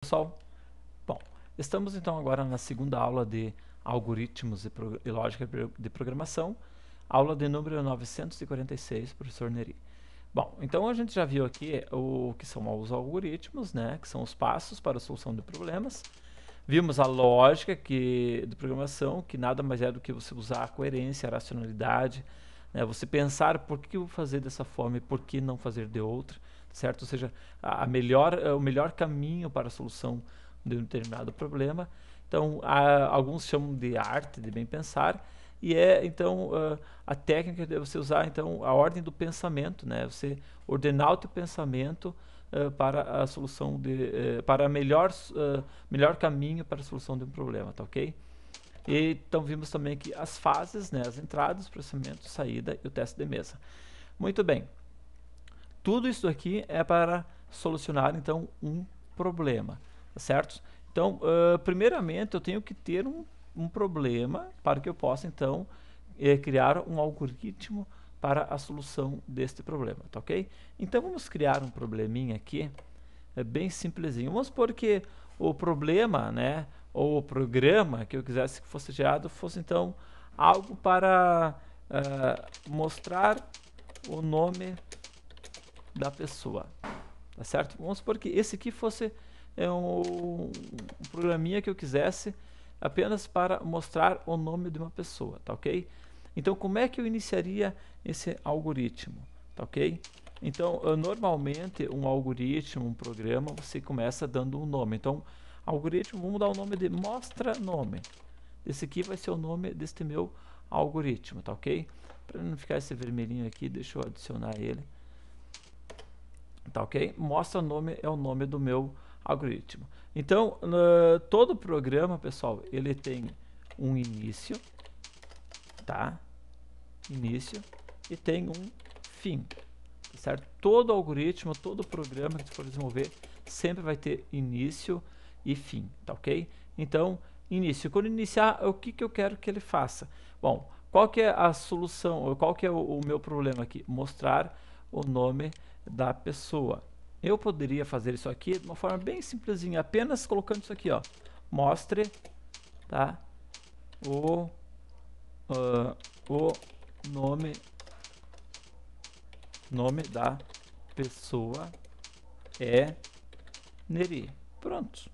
pessoal? Bom, estamos então agora na segunda aula de Algoritmos e, e, Lógica de Programação, aula de número 946, professor Neri. Bom, então a gente já viu aqui o que são os algoritmos, né, que são os passos para a solução de problemas. Vimos a lógica que, de programação, que nada mais é do que você usar a coerência, a racionalidade, né, você pensar por que fazer dessa forma e por que não fazer de outra certo? Ou seja, a melhor, eh, o melhor caminho para a solução de um determinado problema. Então, há, alguns chamam de arte de bem pensar e é então uh, a técnica de você usar então a ordem do pensamento, né? Você ordenar o teu pensamento uh, para a solução de uh, para melhor melhor caminho para a solução de um problema, tá ok? E, então vimos também que as fases, né? As entradas, processamento, saída e o teste de mesa. Muito bem. Tudo isso aqui é para solucionar, então, um problema, tá certo? Então, uh, primeiramente, eu tenho que ter um, um problema para que eu possa, então, eh, criar um algoritmo para a solução deste problema, tá ok? Então, vamos criar um probleminha aqui, é bem simplesinho. Vamos supor que o problema, né, ou o programa que eu quisesse que fosse gerado fosse, então, algo para uh, mostrar o nome da pessoa. Tá certo? Vamos supor que esse aqui fosse é, um, um programinha que eu quisesse apenas para mostrar o nome de uma pessoa, tá ok? Então, como é que eu iniciaria esse algoritmo, tá ok? Então, ah, normalmente, um algoritmo, um programa, você começa dando um nome. Então, algoritmo, vamos dar o nome de mostra nome. Esse aqui vai ser o nome deste meu algoritmo, tá ok? Para não ficar esse vermelhinho aqui, deixa eu adicionar ele. Tá ok? Mostra nome é o nome do meu algoritmo. Então, uh, todo programa, pessoal, ele tem um início, tá? Início e tem um fim, certo? Todo algoritmo, todo programa que você for desenvolver sempre vai ter início e fim, tá ok? Então, início. Quando iniciar, o que, que eu quero que ele faça? Bom, qual que é a solução, qual que é o, o meu problema aqui? Mostrar o nome da pessoa. Eu poderia fazer isso aqui de uma forma bem simplesinha, apenas colocando isso aqui, ó. Mostre, tá? O, uh, o nome, nome da pessoa é Neri. Pronto,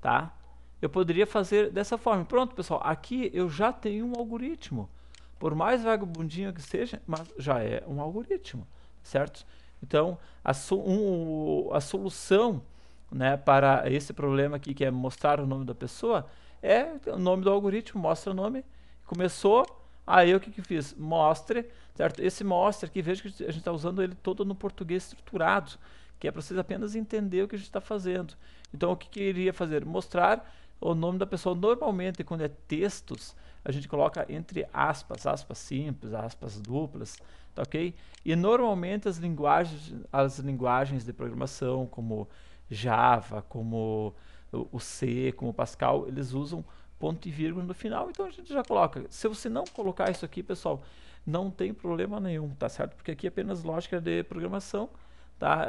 tá? Eu poderia fazer dessa forma. Pronto, pessoal, aqui eu já tenho um algoritmo. Por mais vagabundinho que seja, mas já é um algoritmo, certo? Então, a, so, um, a solução né, para esse problema aqui, que é mostrar o nome da pessoa, é o nome do algoritmo, mostra o nome. Começou, aí o que, que fiz? Mostre, certo? Esse mostre aqui, veja que a gente está usando ele todo no português estruturado, que é para vocês apenas entender o que a gente está fazendo. Então, o que, que iria fazer? Mostrar o nome da pessoa. Normalmente, quando é textos, a gente coloca entre aspas, aspas simples, aspas duplas, tá ok? E normalmente as linguagens, as linguagens de programação, como Java, como o C, como Pascal, eles usam ponto e vírgula no final, então a gente já coloca. Se você não colocar isso aqui, pessoal, não tem problema nenhum, tá certo? Porque aqui é apenas lógica de programação, Tá?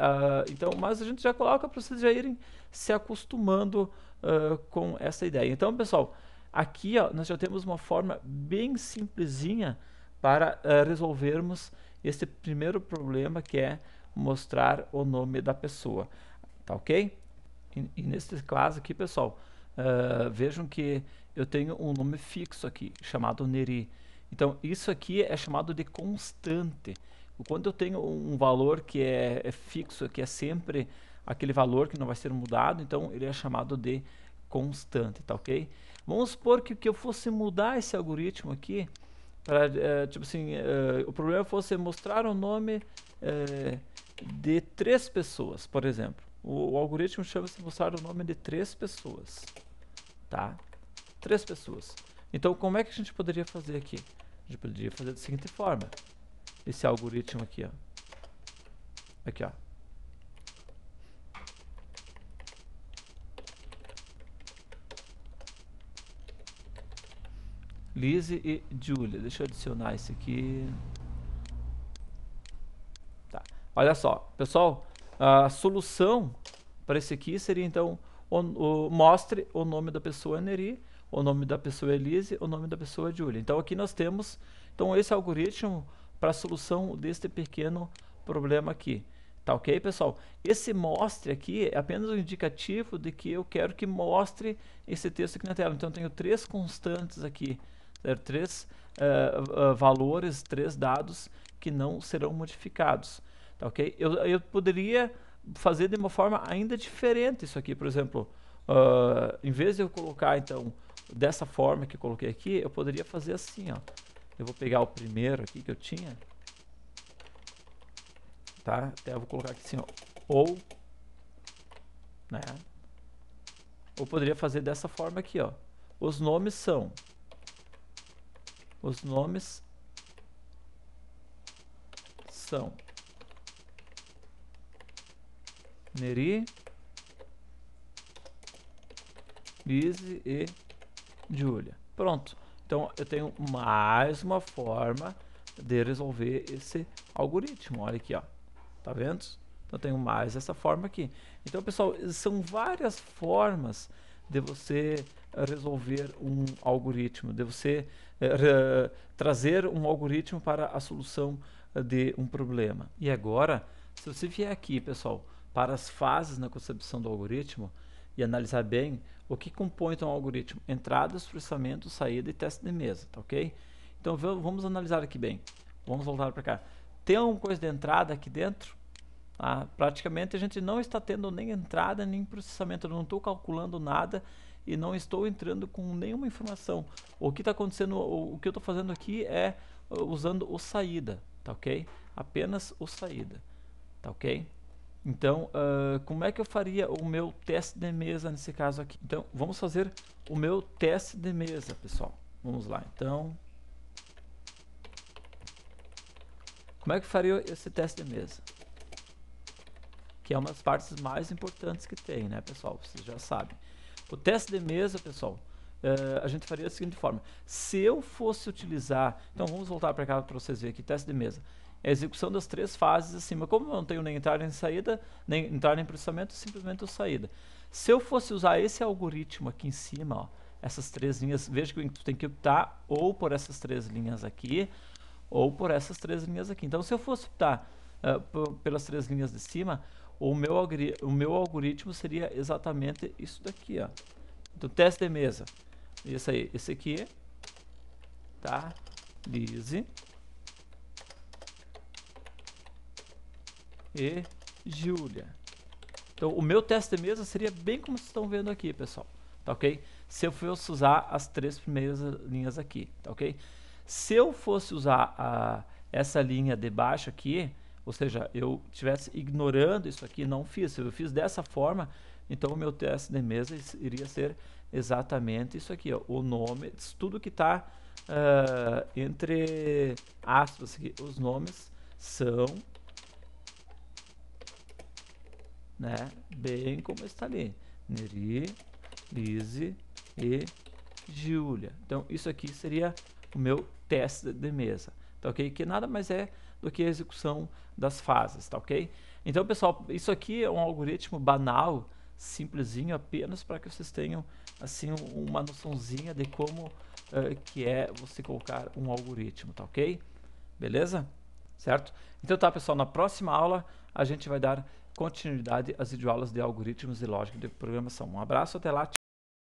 Uh, então, mas a gente já coloca para vocês já irem se acostumando uh, com essa ideia. Então, pessoal, aqui ó, nós já temos uma forma bem simplesinha para uh, resolvermos esse primeiro problema que é mostrar o nome da pessoa, tá ok? E, e nesse caso aqui, pessoal, uh, vejam que eu tenho um nome fixo aqui, chamado Neri. Então, isso aqui é chamado de constante. O eu tenho um valor que é, é fixo, que é sempre aquele valor que não vai ser mudado, então ele é chamado de constante, tá ok? Vamos supor que, que eu fosse mudar esse algoritmo aqui, para, é, eh, tipo assim, é, o problema fosse mostrar o nome é, de três pessoas, por exemplo. O, o algoritmo chama-se mostrar o nome de três pessoas, tá? Três pessoas. Então, como é que a gente poderia fazer aqui? A gente poderia fazer da seguinte forma esse algoritmo aqui, ó. Aqui, ó. Lise e Julia. Deixa eu adicionar esse aqui. Tá. Olha só, pessoal, a solução para esse aqui seria então o, o, mostre o nome da pessoa Neri, o nome da pessoa Elise, o nome da pessoa Julia. Então aqui nós temos então esse algoritmo para a solução deste pequeno problema aqui. Tá ok, pessoal? Esse mostre aqui é apenas um indicativo de que eu quero que mostre esse texto aqui na tela. Então, eu tenho três constantes aqui, certo? três uh, uh, valores, três dados que não serão modificados. Tá ok? Eu, eu poderia fazer de uma forma ainda diferente isso aqui. Por exemplo, uh, em vez de eu colocar, então, dessa forma que eu coloquei aqui, eu poderia fazer assim, ó. Eu vou pegar o primeiro aqui que eu tinha. Tá? Até eu vou colocar aqui assim, ó. Ou. Né? Ou poderia fazer dessa forma aqui, ó. Os nomes são. Os nomes são. Neri, Lise e Julia. Pronto. Então eu tenho mais uma forma de resolver esse algoritmo. Olha aqui, ó. Tá vendo? Então eu tenho mais essa forma aqui. Então, pessoal, são várias formas de você eh, resolver um algoritmo, de você eh, trazer um algoritmo para a solução eh, de um problema. E agora, se você vier aqui, pessoal, para as fases na concepção do algoritmo, e analisar bem o que compõe então, o algoritmo: entradas, processamento, saída e teste de mesa, tá ok? Então vamos analisar aqui bem. Vamos voltar para cá. Tem alguma coisa de entrada aqui dentro? Tá? Praticamente a gente não está tendo nem entrada nem processamento, eu não estou calculando nada e não estou entrando com nenhuma informação. O que está acontecendo, o, o que eu estou fazendo aqui é uh, usando o saída, tá ok? Apenas o saída, tá ok? Então, uh, como é que eu faria o meu teste de mesa nesse caso aqui? Então, vamos fazer o meu teste de mesa, pessoal. Vamos lá, então. Como é que eu faria esse teste de mesa? Que é uma das partes mais importantes que tem, né, pessoal? Vocês já sabem. O teste de mesa, pessoal, uh, a gente faria da seguinte forma. Se eu fosse utilizar... Então, vamos voltar para cá para vocês verem aqui, teste de mesa. É execução das três fases acima. Como eu não tenho nem entrada nem saída, nem entrada nem processamento, simplesmente saída. Se eu fosse usar esse algoritmo aqui em cima, ó, essas três linhas, veja que tu tem que optar ou por essas três linhas aqui, ou por essas três linhas aqui. Então, se eu fosse optar uh, pelas três linhas de cima, o meu, o meu algoritmo seria exatamente isso daqui, ó. Então, teste de mesa. Isso aí, esse aqui, tá? Lise. e Júlia. Então, o meu teste de mesa seria bem como vocês estão vendo aqui, pessoal. Tá ok? Se eu fosse usar as três primeiras linhas aqui, tá ok? Se eu fosse usar a, essa linha de baixo aqui, ou seja, eu estivesse ignorando isso aqui, não fiz. Se eu fiz dessa forma, então o meu teste de mesa iria ser exatamente isso aqui, ó, o nome, tudo que está uh, ah, entre aspas, aqui, os nomes são né? Bem como está ali. Neri, Lise e Júlia. Então, isso aqui seria o meu teste de mesa, tá ok? Que nada mais é do que a execução das fases, tá ok? Então, pessoal, isso aqui é um algoritmo banal, simplesinho, apenas para que vocês tenham, assim, uma noçãozinha de como uh, que é você colocar um algoritmo, tá ok? Beleza? Certo? Então tá, pessoal, na próxima aula a gente vai dar continuidade às videoaulas de algoritmos e lógica de programação. Um abraço, até lá.